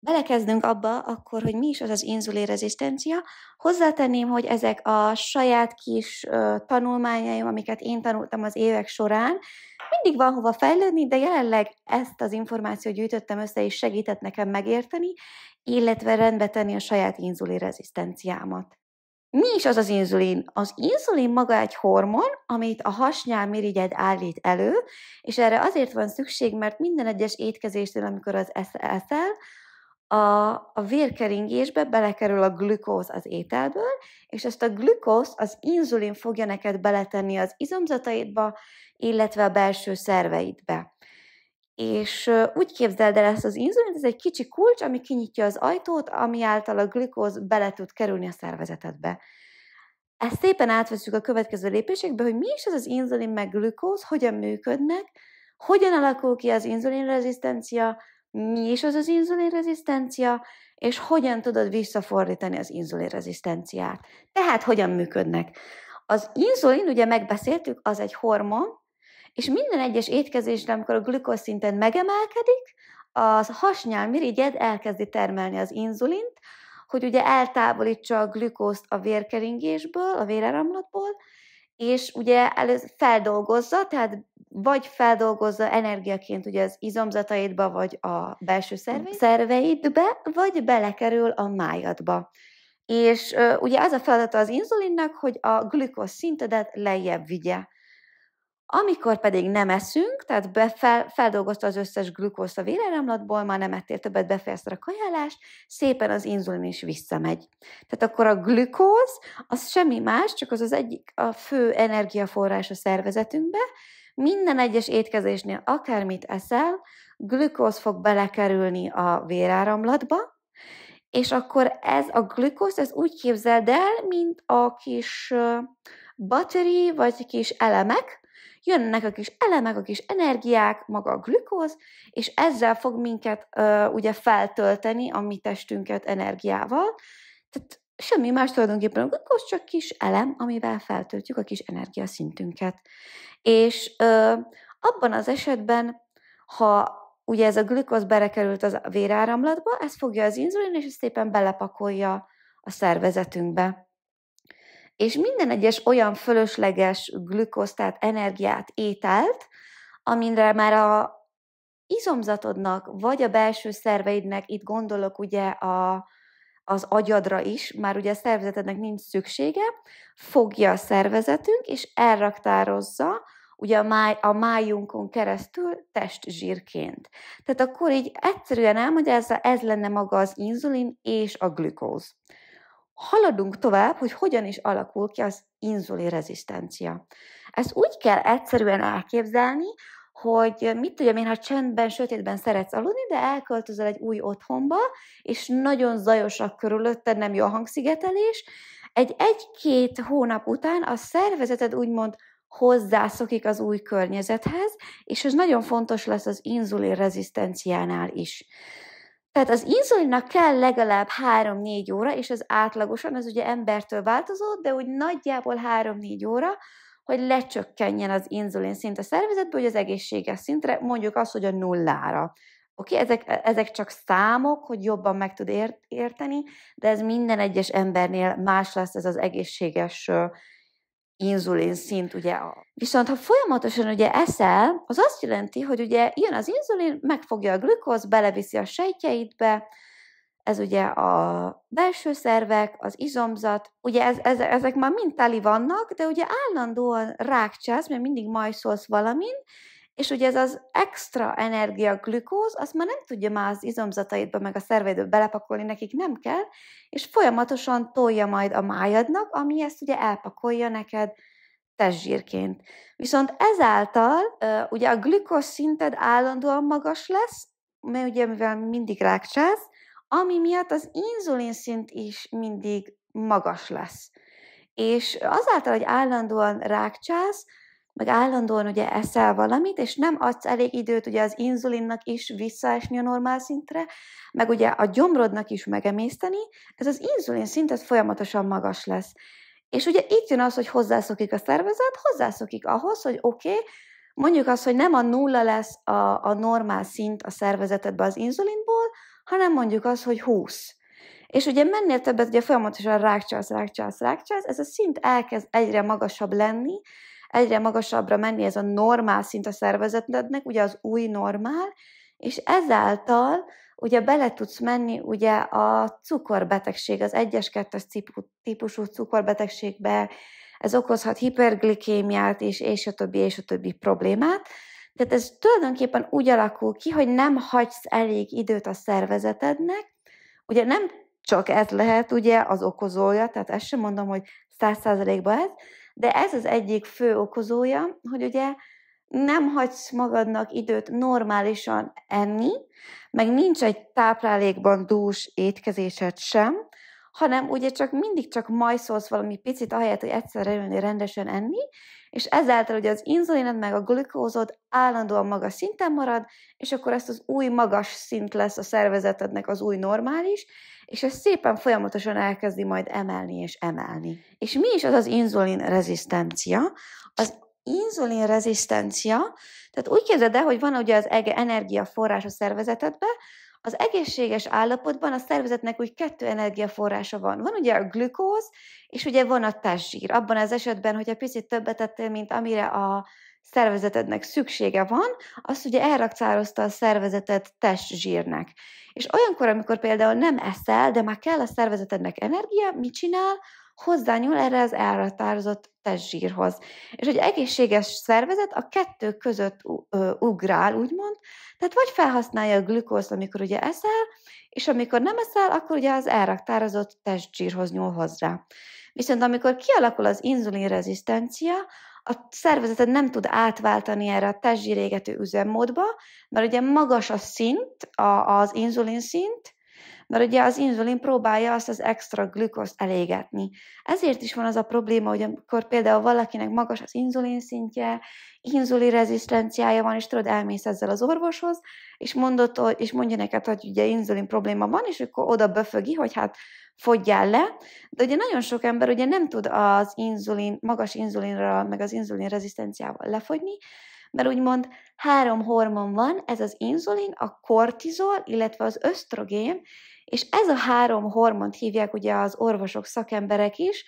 belekezdünk abba akkor, hogy mi is az az inzulin rezisztencia. Hozzátenném, hogy ezek a saját kis ö, tanulmányaim, amiket én tanultam az évek során, mindig van hova fejlődni, de jelenleg ezt az információt gyűjtöttem össze, és segített nekem megérteni, illetve rendbe tenni a saját inzulin rezisztenciámat. Mi is az az inzulin? Az inzulin maga egy hormon, amit a hasnyálmirigyed állít elő, és erre azért van szükség, mert minden egyes étkezésnél, amikor az eszel, a, a vérkeringésbe belekerül a glükóz az ételből, és ezt a glükóz az inzulin fogja neked beletenni az izomzataidba, illetve a belső szerveidbe. És úgy képzeld el ezt az inzulint, ez egy kicsi kulcs, ami kinyitja az ajtót, ami által a glükóz bele tud kerülni a szervezetedbe. Ezt szépen átveszünk a következő lépésekbe, hogy mi is az az inzulin meg glükóz, hogyan működnek, hogyan alakul ki az inzulinrezisztencia, mi is az az inzulinrezisztencia, és hogyan tudod visszafordítani az inzulinrezisztenciát. Tehát hogyan működnek. Az inzulin, ugye megbeszéltük, az egy hormon, és minden egyes étkezésre, amikor a glükoszinten megemelkedik, az hasnyál mirigyed elkezdi termelni az inzulint, hogy ugye eltávolítsa a glükózt a vérkeringésből, a véráramlatból, és ugye először feldolgozza, tehát vagy feldolgozza energiaként ugye az izomzataidba, vagy a belső szerveid? szerveidbe, vagy belekerül a májadba. És uh, ugye az a feladata az inzulinnak, hogy a glükóz szintedet lejjebb vigye. Amikor pedig nem eszünk, tehát befel, feldolgozta az összes glükózt a véráramlatból, már nem ettél többet, befejezte a kajálást, szépen az inzulin is visszamegy. Tehát akkor a glükóz az semmi más, csak az az egyik a fő energiaforrás a szervezetünkbe, minden egyes étkezésnél akármit eszel, glükóz fog belekerülni a véráramlatba, és akkor ez a glükóz, ez úgy képzeld el, mint a kis battery, vagy kis elemek, jönnek a kis elemek, a kis energiák, maga a glükóz, és ezzel fog minket ö, ugye feltölteni a mi testünket energiával. Tehát semmi más tulajdonképpen, az csak kis elem, amivel feltöltjük a kis energiaszintünket. És ö, abban az esetben, ha ugye ez a glükóz berekerült az véráramlatba, ez fogja az inzulin, és ezt szépen belepakolja a szervezetünkbe. És minden egyes olyan fölösleges glükóz, tehát energiát, ételt, amire már a izomzatodnak, vagy a belső szerveidnek, itt gondolok ugye a, az agyadra is, már ugye a szervezetednek nincs szüksége, fogja a szervezetünk, és elraktározza, ugye a, máj, a májunkon keresztül testzsírként. Tehát akkor így egyszerűen elmagyarázza, ez lenne maga az inzulin és a glükóz. Haladunk tovább, hogy hogyan is alakul ki az inzulin rezisztencia. Ezt úgy kell egyszerűen elképzelni, hogy mit tudja, én, ha csendben, sötétben szeretsz aludni, de elköltözöl egy új otthonba, és nagyon zajosak körülötted, nem jó a hangszigetelés, egy egy-két hónap után a szervezeted úgymond hozzászokik az új környezethez, és ez nagyon fontos lesz az inzulin rezisztenciánál is. Tehát az inzulinnak kell legalább 3-4 óra, és az átlagosan, ez ugye embertől változó, de úgy nagyjából 3-4 óra, hogy lecsökkenjen az inzulin szint a szervezetből, hogy az egészséges szintre, mondjuk azt, hogy a nullára. Oké, okay, ezek, ezek csak számok, hogy jobban meg tud érteni, de ez minden egyes embernél más lesz ez az egészséges inzulin szint, ugye. Viszont ha folyamatosan ugye eszel, az azt jelenti, hogy ugye jön az inzulin, megfogja a glükóz, beleviszi a sejtjeidbe, ez ugye a belső szervek, az izomzat, ugye ez, ez, ezek már mind teli vannak, de ugye állandóan rákcsász, mert mindig majszolsz valamin, és ugye ez az extra energia glükóz, azt már nem tudja már az izomzataidba, meg a szerveidbe belepakolni, nekik nem kell, és folyamatosan tolja majd a májadnak, ami ezt ugye elpakolja neked testzsírként. Viszont ezáltal ugye a glükóz szinted állandóan magas lesz, mert ugye mivel mindig rákcsász, ami miatt az szint is mindig magas lesz. És azáltal, hogy állandóan rákcsálsz, meg állandóan ugye eszel valamit, és nem adsz elég időt ugye az inzulinnak is visszaesni a normál szintre, meg ugye a gyomrodnak is megemészteni, ez az inzulin ez folyamatosan magas lesz. És ugye itt jön az, hogy hozzászokik a szervezet, hozzászokik ahhoz, hogy oké, okay, mondjuk az, hogy nem a nulla lesz a, a normál szint a szervezetedbe az inzulinból, hanem mondjuk az, hogy 20. És ugye mennél többet, ugye folyamatosan rákcsálsz, rákcsálsz, rákcsálsz, ez a szint elkezd egyre magasabb lenni, egyre magasabbra menni ez a normál szint a szervezetednek, ugye az új normál, és ezáltal ugye bele tudsz menni ugye a cukorbetegség, az 1-2-es típusú cukorbetegségbe, ez okozhat hiperglikémiát és, és a többi, és a többi problémát. Tehát ez tulajdonképpen úgy alakul ki, hogy nem hagysz elég időt a szervezetednek. Ugye nem csak ez lehet ugye az okozója, tehát ezt sem mondom, hogy száz százalékban ez, de ez az egyik fő okozója, hogy ugye nem hagysz magadnak időt normálisan enni, meg nincs egy táplálékban dús étkezésed sem, hanem ugye csak mindig csak majszolsz valami picit, ahelyett, hogy egyszerre jönni rendesen enni, és ezáltal ugye az inzulinod meg a glükózod állandóan magas szinten marad, és akkor ezt az új magas szint lesz a szervezetednek az új normális, és ez szépen folyamatosan elkezdi majd emelni és emelni. És mi is az az inzulin rezisztencia? Az inzulin rezisztencia, tehát úgy képzeld el, hogy van ugye az energia a szervezetedbe, az egészséges állapotban a szervezetnek úgy kettő energiaforrása van. Van ugye a glükóz, és ugye van a testzsír. Abban az esetben, hogyha picit többet tettél, mint amire a szervezetednek szüksége van, azt ugye elrakcározta a szervezetet testzsírnek. És olyankor, amikor például nem eszel, de már kell a szervezetednek energia, mit csinál? Hozzányúl erre az elraktározott testzsírhoz. És egy egészséges szervezet a kettő között ugrál, úgymond, tehát vagy felhasználja a glükózt, amikor ugye eszel, és amikor nem eszel, akkor ugye az elraktározott testzsírhoz nyúl hozzá. Viszont amikor kialakul az inzulinrezisztencia, a szervezeted nem tud átváltani erre a testzsírégető üzemmódba, mert ugye magas a szint, a, az inzulin szint, mert ugye az inzulin próbálja azt az extra glükoszt elégetni. Ezért is van az a probléma, hogy amikor például valakinek magas az inzulin szintje, inzulin rezisztenciája van, és tudod, elmész ezzel az orvoshoz, és, mondott, és mondja neked, hogy ugye inzulin probléma van, és akkor oda befögi, hogy hát fogyjál le, de ugye nagyon sok ember ugye nem tud az inzulin, magas inzulinra, meg az inzulin rezisztenciával lefogyni, mert úgymond három hormon van, ez az inzulin, a kortizol, illetve az ösztrogén, és ez a három hormont hívják ugye az orvosok, szakemberek is,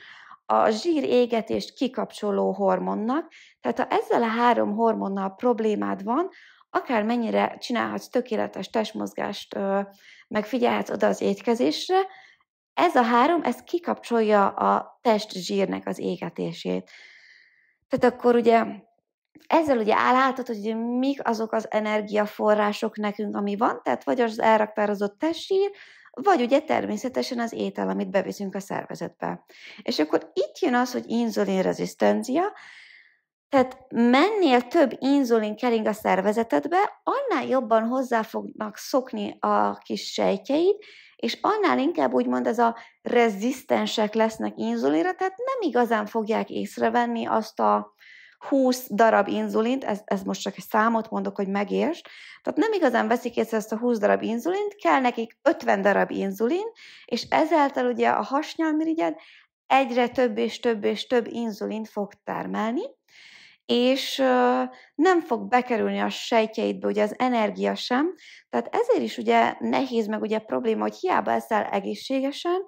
a zsír égetést kikapcsoló hormonnak. Tehát ha ezzel a három hormonnal problémád van, akár mennyire csinálhatsz tökéletes testmozgást, megfigyelhetsz oda az étkezésre, ez a három, ez kikapcsolja a test zsírnek az égetését. Tehát akkor ugye ezzel ugye állhatod, hogy mik azok az energiaforrások nekünk, ami van, tehát vagy az elraktározott testzsír, vagy ugye természetesen az étel, amit beviszünk a szervezetbe. És akkor itt jön az, hogy inzulin rezisztencia, tehát mennél több inzulin kering a szervezetedbe, annál jobban hozzá fognak szokni a kis sejtjeid, és annál inkább úgymond ez a rezisztensek lesznek inzulinra, tehát nem igazán fogják észrevenni azt a 20 darab inzulint, ez, ez most csak egy számot mondok, hogy megérts, tehát nem igazán veszik észre ezt a 20 darab inzulint, kell nekik 50 darab inzulin, és ezáltal ugye a hasnyalmirigyed egyre több és több és több inzulint fog termelni, és nem fog bekerülni a sejtjeidbe, ugye az energia sem, tehát ezért is ugye nehéz, meg ugye probléma, hogy hiába eszel egészségesen,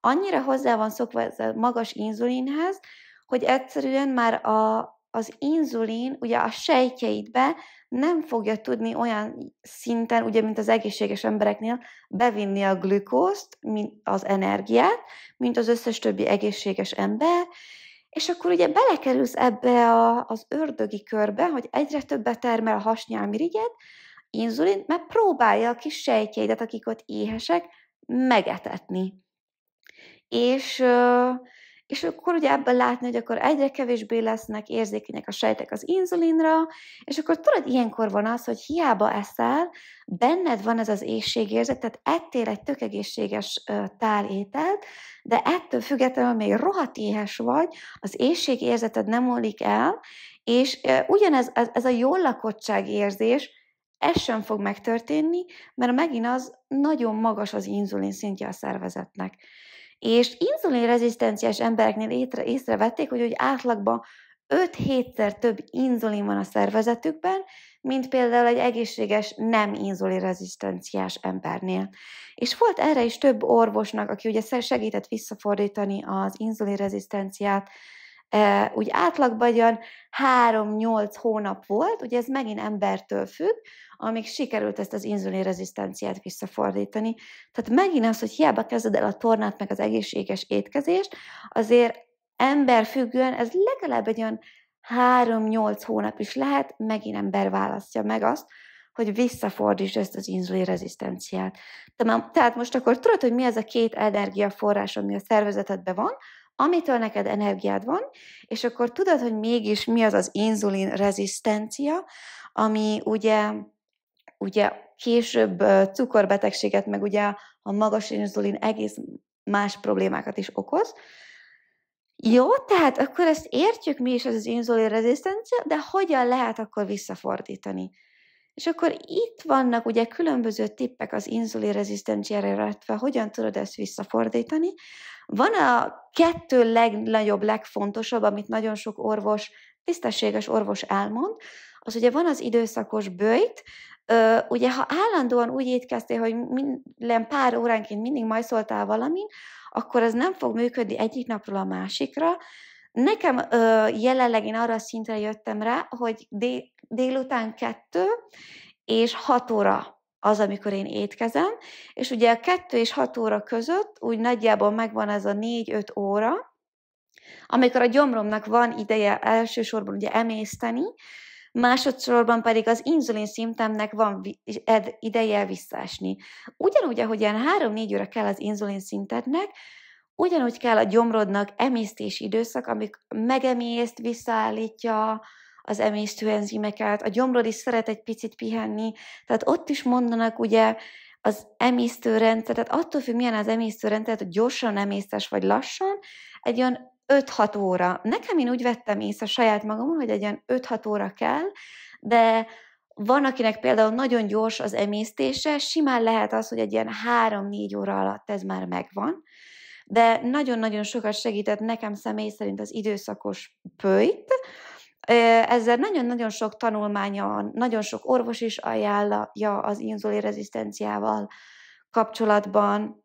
annyira hozzá van szokva ez a magas inzulinhez, hogy egyszerűen már a, az inzulin ugye a sejtjeidbe nem fogja tudni olyan szinten, ugye mint az egészséges embereknél, bevinni a glükózt, mint az energiát, mint az összes többi egészséges ember, és akkor ugye belekerülsz ebbe a, az ördögi körbe, hogy egyre többet termel a hasnyálmirigyed, inzulin, mert próbálja a kis sejtjeidet, akik ott éhesek, megetetni. És és akkor ugye ebben látni, hogy akkor egyre kevésbé lesznek érzékenyek a sejtek az inzulinra, és akkor tudod, ilyenkor van az, hogy hiába eszel, benned van ez az éjségérzet, tehát ettél egy tök egészséges tálételt, de ettől függetlenül még rohadt éhes vagy, az éjségérzeted nem olik el, és ugyanez ez, ez a jól lakottság érzés, ez sem fog megtörténni, mert megint az nagyon magas az inzulin szintje a szervezetnek. És inzulinrezisztenciás embereknél étre, észrevették, hogy úgy átlagban 5-7-szer több inzulin van a szervezetükben, mint például egy egészséges, nem inzulinrezisztenciás embernél. És volt erre is több orvosnak, aki ugye segített visszafordítani az inzulinrezisztenciát úgy átlagban olyan 3-8 hónap volt, ugye ez megint embertől függ, amíg sikerült ezt az inzulin rezisztenciát visszafordítani. Tehát megint az, hogy hiába kezded el a tornát, meg az egészséges étkezést, azért ember függően ez legalább egy olyan 3-8 hónap is lehet, megint ember választja meg azt, hogy visszafordítsd ezt az inzulin rezisztenciát. Tehát most akkor tudod, hogy mi ez a két energiaforrás, ami a szervezetedben van, amitől neked energiád van, és akkor tudod, hogy mégis mi az az inzulin rezisztencia, ami ugye, ugye később cukorbetegséget, meg ugye a magas inzulin egész más problémákat is okoz. Jó, tehát akkor ezt értjük mi is, az inzulin rezisztencia, de hogyan lehet akkor visszafordítani? És akkor itt vannak ugye különböző tippek az inzulin rezisztenciára, illetve hogyan tudod ezt visszafordítani. Van a kettő legnagyobb, legfontosabb, amit nagyon sok orvos, tisztességes orvos elmond, az ugye van az időszakos bőjt, Ö, ugye ha állandóan úgy étkeztél, hogy minden pár óránként mindig majszoltál valamin, akkor ez nem fog működni egyik napról a másikra, Nekem ö, jelenleg én arra a szintre jöttem rá, hogy dé, délután kettő és hat óra az, amikor én étkezem, és ugye a kettő és hat óra között úgy nagyjából megvan ez a négy-öt óra, amikor a gyomromnak van ideje elsősorban ugye emészteni, másodszorban pedig az inzulin szintemnek van ideje visszaesni. Ugyanúgy, ilyen 3-4 óra kell az inzulin szintetnek, Ugyanúgy kell a gyomrodnak emésztési időszak, amik megemészt, visszaállítja az emésztő enzimeket, a gyomrod is szeret egy picit pihenni, tehát ott is mondanak ugye az emésztőrendszer, tehát attól függ, milyen az emésztőrendszer, tehát gyorsan emésztes vagy lassan, egy olyan 5-6 óra. Nekem én úgy vettem észre saját magamon, hogy egy ilyen 5-6 óra kell, de van, akinek például nagyon gyors az emésztése, simán lehet az, hogy egy ilyen 3-4 óra alatt ez már megvan, de nagyon-nagyon sokat segített nekem személy szerint az időszakos pöjt, ezzel nagyon-nagyon sok tanulmánya, nagyon sok orvos is ajánlja az inzulin rezisztenciával kapcsolatban,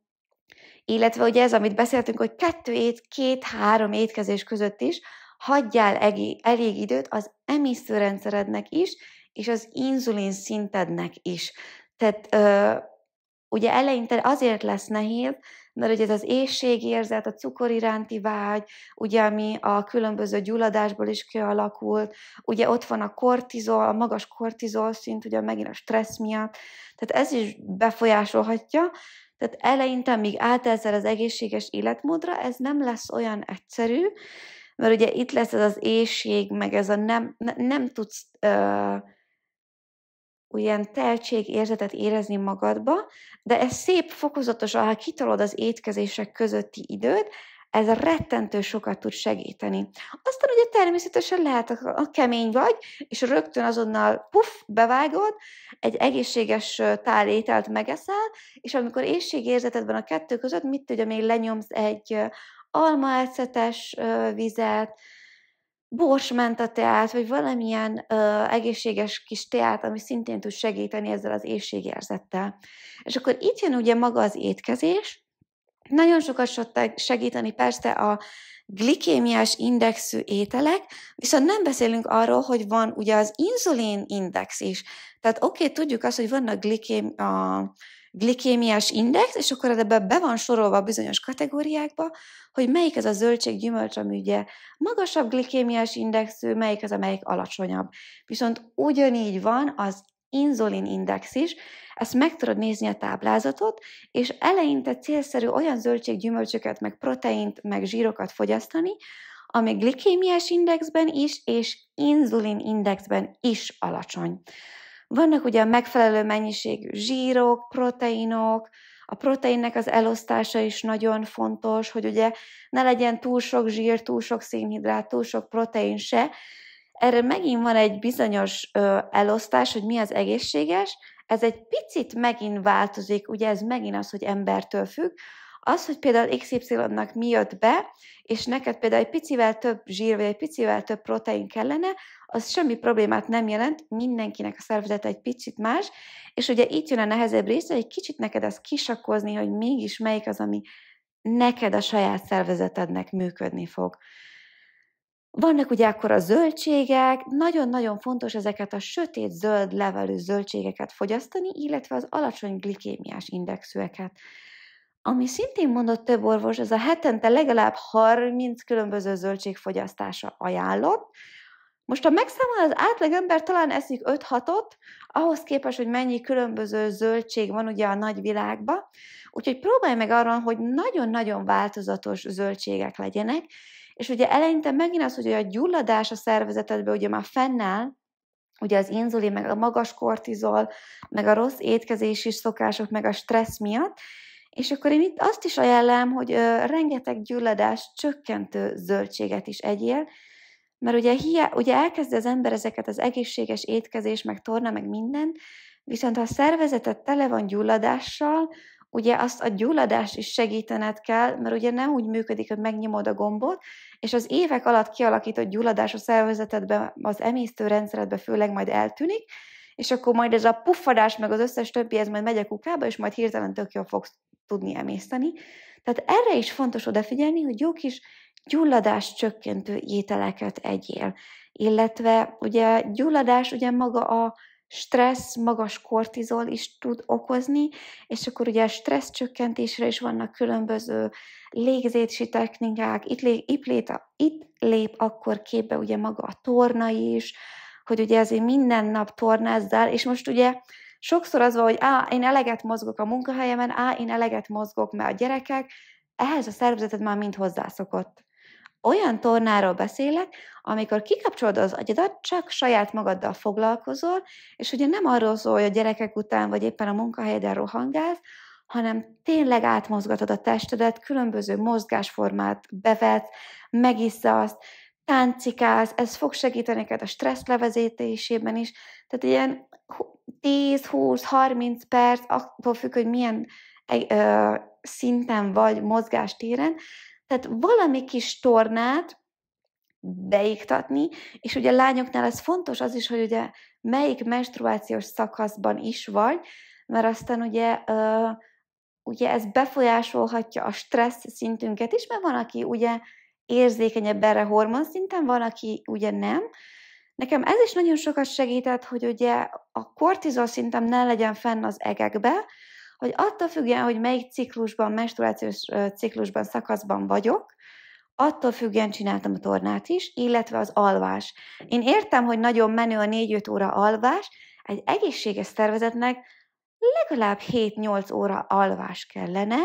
illetve ugye ez, amit beszéltünk, hogy kettő ét, két-három étkezés között is hagyjál elég időt az emisztőrendszerednek is, és az inzulin szintednek is. Tehát ö, ugye eleinte azért lesz nehéz, mert hogy ez az éjségérzet, a cukor iránti vágy, ugye, ami a különböző gyulladásból is kialakult, ugye ott van a kortizol, a magas kortizol szint, ugye megint a stressz miatt, tehát ez is befolyásolhatja, tehát eleinte, míg átelszel az egészséges életmódra, ez nem lesz olyan egyszerű, mert ugye itt lesz ez az éjség, meg ez a nem, nem nem tudsz... Uh, ilyen érzetet érezni magadba, de ez szép fokozatosan, ha kitolod az étkezések közötti időt, ez rettentő sokat tud segíteni. Aztán ugye természetesen lehet, a kemény vagy, és rögtön azonnal puff, bevágod, egy egészséges tálételt megeszel, és amikor van a kettő között, mit tudja, még lenyomsz egy almaecetes vizet, borsmenta teát, vagy valamilyen ö, egészséges kis teát, ami szintén tud segíteni ezzel az éjségérzettel. És akkor itt jön ugye maga az étkezés, nagyon sokat segíteni persze a glikémiás indexű ételek, viszont nem beszélünk arról, hogy van ugye az inzulin index is. Tehát oké, okay, tudjuk azt, hogy vannak glikém, a glikémiás index, és akkor ebbe be van sorolva a bizonyos kategóriákba, hogy melyik ez a zöldség gyümölcs, ami ugye magasabb glikémiás indexű, melyik az, amelyik alacsonyabb. Viszont ugyanígy van az inzulin index is, ezt meg tudod nézni a táblázatot, és eleinte célszerű olyan zöldséggyümölcsöket, meg proteint, meg zsírokat fogyasztani, ami glikémiás indexben is, és inzulin indexben is alacsony. Vannak ugye a megfelelő mennyiségű zsírok, proteinok, a proteinnek az elosztása is nagyon fontos, hogy ugye ne legyen túl sok zsír, túl sok szénhidrát, túl sok protein se. Erre megint van egy bizonyos elosztás, hogy mi az egészséges. Ez egy picit megint változik, ugye ez megint az, hogy embertől függ, az, hogy például XY-nak mi jött be, és neked például egy picivel több zsír, vagy egy picivel több protein kellene, az semmi problémát nem jelent, mindenkinek a szervezete egy picit más, és ugye itt jön a nehezebb része, hogy egy kicsit neked az kisakozni, hogy mégis melyik az, ami neked a saját szervezetednek működni fog. Vannak ugye akkor a zöldségek, nagyon-nagyon fontos ezeket a sötét zöld levelű zöldségeket fogyasztani, illetve az alacsony glikémiás indexűeket. Ami szintén mondott több orvos, az a hetente legalább 30 különböző zöldségfogyasztása ajánlott. Most, ha megszámol az átlagember, talán eszik 5-6-ot, ahhoz képest, hogy mennyi különböző zöldség van ugye a nagyvilágban. Úgyhogy próbálj meg arra, hogy nagyon-nagyon változatos zöldségek legyenek, és ugye eleinte megint az, hogy a gyulladás a szervezetedben ugye már fennáll, ugye az inzulin, meg a magas kortizol, meg a rossz étkezési szokások, meg a stressz miatt, és akkor én itt azt is ajánlám, hogy rengeteg gyulladás csökkentő zöldséget is egyél, mert ugye, hiá, ugye elkezdi az ember ezeket az egészséges étkezés, meg torna, meg minden, viszont ha a szervezetet tele van gyulladással, ugye azt a gyulladást is segítened kell, mert ugye nem úgy működik, hogy megnyomod a gombot, és az évek alatt kialakított gyulladás a szervezetedbe, az emésztőrendszeredbe főleg majd eltűnik, és akkor majd ez a puffadás, meg az összes többi, ez majd megy a kukába, és majd hirtelen tök jól fogsz tudni emészteni. Tehát erre is fontos odafigyelni, hogy jó kis gyulladás csökkentő ételeket egyél. Illetve ugye gyulladás ugye maga a stressz, magas kortizol is tud okozni, és akkor ugye a stressz csökkentésre is vannak különböző légzési technikák, itt, lé, itt, lép, itt lép akkor képbe ugye maga a torna is, hogy ugye azért minden nap tornázzál, és most ugye Sokszor az van, hogy á, én eleget mozgok a munkahelyemen, á, én eleget mozgok, mert a gyerekek, ehhez a szervezeted már mind hozzászokott. Olyan tornáról beszélek, amikor kikapcsolod az agyadat, csak saját magaddal foglalkozol, és ugye nem arról szól, hogy a gyerekek után, vagy éppen a munkahelyeden rohangálsz, hanem tényleg átmozgatod a testedet, különböző mozgásformát bevet, megissza azt, táncikálsz, ez fog segíteni neked a stressz levezetésében is. Tehát ilyen 10-20-30 perc, attól függ, hogy milyen e, ö, szinten vagy mozgástéren, tehát valami kis tornát beiktatni, és ugye a lányoknál ez fontos az is, hogy ugye melyik menstruációs szakaszban is vagy, mert aztán ugye ö, ugye ez befolyásolhatja a stressz szintünket is, mert van, aki ugye érzékenyebb erre hormonszinten, van, aki ugye nem, Nekem ez is nagyon sokat segített, hogy ugye a kortizol szintem ne legyen fenn az egekbe, hogy attól függően, hogy melyik ciklusban, menstruációs ciklusban, szakaszban vagyok, attól függően csináltam a tornát is, illetve az alvás. Én értem, hogy nagyon menő a 4-5 óra alvás, egy egészséges szervezetnek legalább 7-8 óra alvás kellene,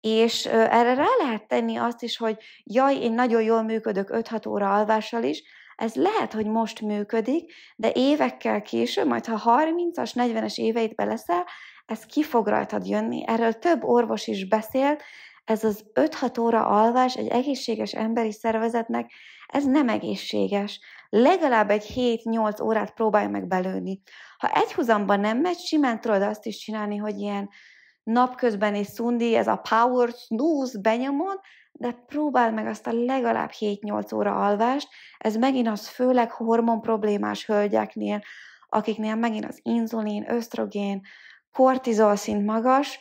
és erre rá lehet tenni azt is, hogy jaj, én nagyon jól működök 5-6 óra alvással is, ez lehet, hogy most működik, de évekkel később, majd ha 30-as, 40-es éveit beleszel, ez ki fog rajtad jönni. Erről több orvos is beszélt, ez az 5-6 óra alvás egy egészséges emberi szervezetnek, ez nem egészséges. Legalább egy 7-8 órát próbálj meg belőni. Ha egyhuzamban nem megy, simán tudod azt is csinálni, hogy ilyen napközben és szundi, ez a power snooze benyomod, de próbáld meg azt a legalább 7-8 óra alvást, ez megint az főleg hormon problémás hölgyeknél, akiknél megint az inzulin, ösztrogén, kortizol szint magas,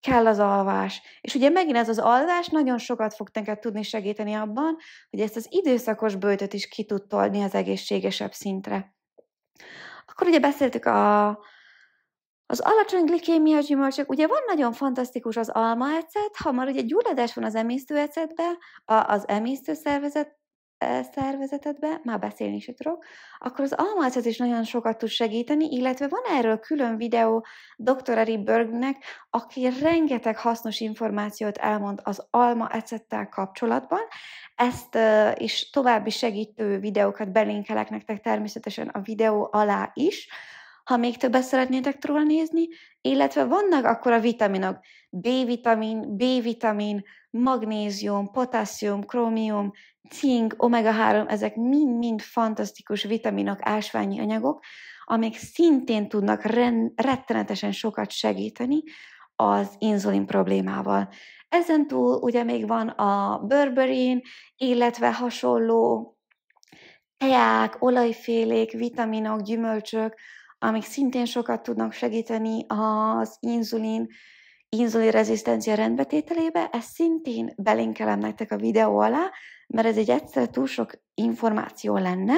kell az alvás. És ugye megint ez az alvás nagyon sokat fog neked tudni segíteni abban, hogy ezt az időszakos bőtöt is ki tud tolni az egészségesebb szintre. Akkor ugye beszéltük a, az alacsony glikémia gyümölcsök, ugye van nagyon fantasztikus az almaecet, ha már ugye gyulladás van az a az emésztőszervezet e, szervezetedbe, már beszélni is tudok, akkor az almaecet is nagyon sokat tud segíteni, illetve van erről külön videó dr. Eri Bergnek, aki rengeteg hasznos információt elmond az ecettel kapcsolatban. Ezt e, is további segítő videókat belinkelek nektek természetesen a videó alá is ha még többet szeretnétek róla nézni, illetve vannak akkor a vitaminok, B-vitamin, B-vitamin, magnézium, potásszium, krómium, cink, omega-3, ezek mind-mind fantasztikus vitaminok, ásványi anyagok, amik szintén tudnak rettenetesen sokat segíteni az inzulin problémával. Ezen túl ugye még van a berberin, illetve hasonló teák, olajfélék, vitaminok, gyümölcsök, amik szintén sokat tudnak segíteni az inzulin, inzulin rezisztencia rendbetételébe, ezt szintén belinkelem nektek a videó alá, mert ez egy egyszer túl sok információ lenne,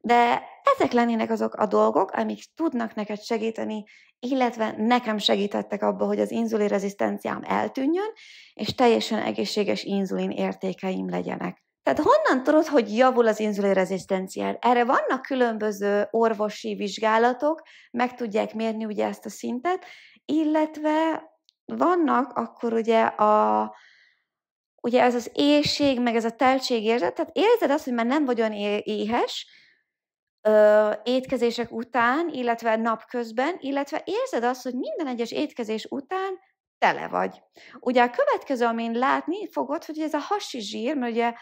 de ezek lennének azok a dolgok, amik tudnak neked segíteni, illetve nekem segítettek abba, hogy az inzulin rezisztenciám eltűnjön, és teljesen egészséges inzulin értékeim legyenek. Tehát honnan tudod, hogy javul az inzulin rezisztenciád? Erre vannak különböző orvosi vizsgálatok, meg tudják mérni ugye ezt a szintet, illetve vannak akkor ugye a, ugye ez az éjség, meg ez a teltségérzet, tehát érzed azt, hogy már nem vagy olyan éhes, ö, étkezések után, illetve napközben, illetve érzed azt, hogy minden egyes étkezés után tele vagy. Ugye a következő, amin látni fogod, hogy ez a hasi zsír, mert ugye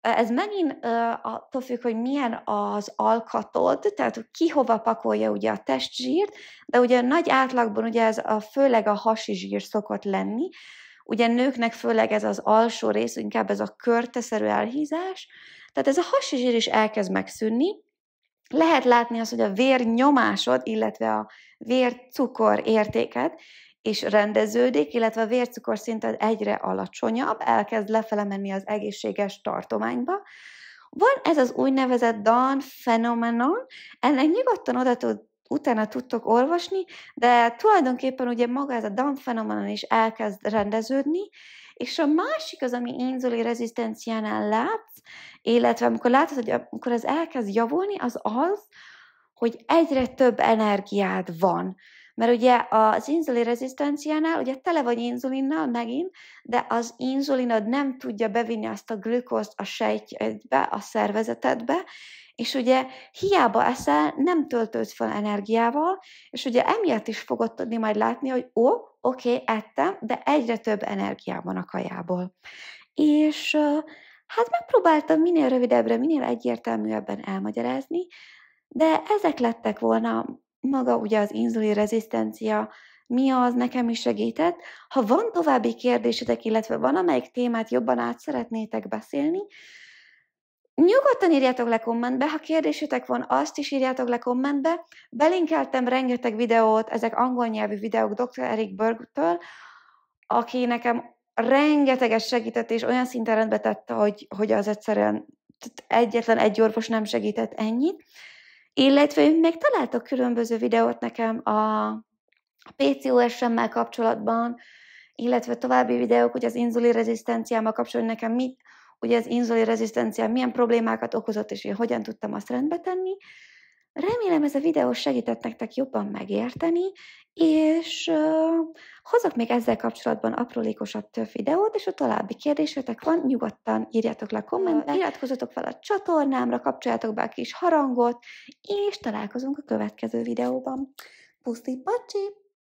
ez megint attól függ, hogy milyen az alkatod, tehát ki hova pakolja ugye a testzsírt, de ugye nagy átlagban ugye ez a, főleg a hasi zsír szokott lenni, ugye nőknek főleg ez az alsó rész, inkább ez a körteszerű elhízás, tehát ez a hasi zsír is elkezd megszűnni, lehet látni azt, hogy a vérnyomásod, illetve a vércukor értéket és rendeződik, illetve a vércukorszint az egyre alacsonyabb, elkezd lefele menni az egészséges tartományba. Van ez az úgynevezett Dan fenomenon, ennek nyugodtan oda tud, utána tudtok olvasni, de tulajdonképpen ugye maga ez a Dan fenomenon is elkezd rendeződni, és a másik az, ami inzuli rezisztenciánál látsz, illetve amikor látod, hogy amikor ez elkezd javulni, az az, hogy egyre több energiád van. Mert ugye az inzulin rezisztenciánál ugye tele vagy inzulinnal megint, de az inzulinod nem tudja bevinni azt a glükózt a sejtjeidbe, a szervezetedbe, és ugye hiába eszel, nem töltődsz fel energiával, és ugye emiatt is fogod tudni majd látni, hogy ó, oké, okay, ettem, de egyre több energiám van a kajából. És hát megpróbáltam minél rövidebbre, minél egyértelműebben elmagyarázni, de ezek lettek volna maga ugye az inzulin rezisztencia, mi az, nekem is segített. Ha van további kérdésetek, illetve van amelyik témát jobban át szeretnétek beszélni, Nyugodtan írjátok le kommentbe, ha kérdésetek van, azt is írjátok le kommentbe. Belinkeltem rengeteg videót, ezek angol nyelvű videók Dr. Eric Bergtől, aki nekem rengeteget segített, és olyan szinten rendbe tette, hogy, hogy az egyszerűen egyetlen egy orvos nem segített ennyit. Illetve még találtak különböző videót nekem a PCOS-emmel kapcsolatban, illetve további videók, hogy az inzulin rezisztenciámmal kapcsolatban nekem mit, ugye az inzulin rezisztencia milyen problémákat okozott, és én hogyan tudtam azt rendbe tenni. Remélem ez a videó segített nektek jobban megérteni, és uh, hozok még ezzel kapcsolatban aprólékosabb több videót, és a további kérdésetek van, nyugodtan írjátok le a kommentben, iratkozzatok fel a csatornámra, kapcsoljátok be a kis harangot, és találkozunk a következő videóban. Puszi, pacsi!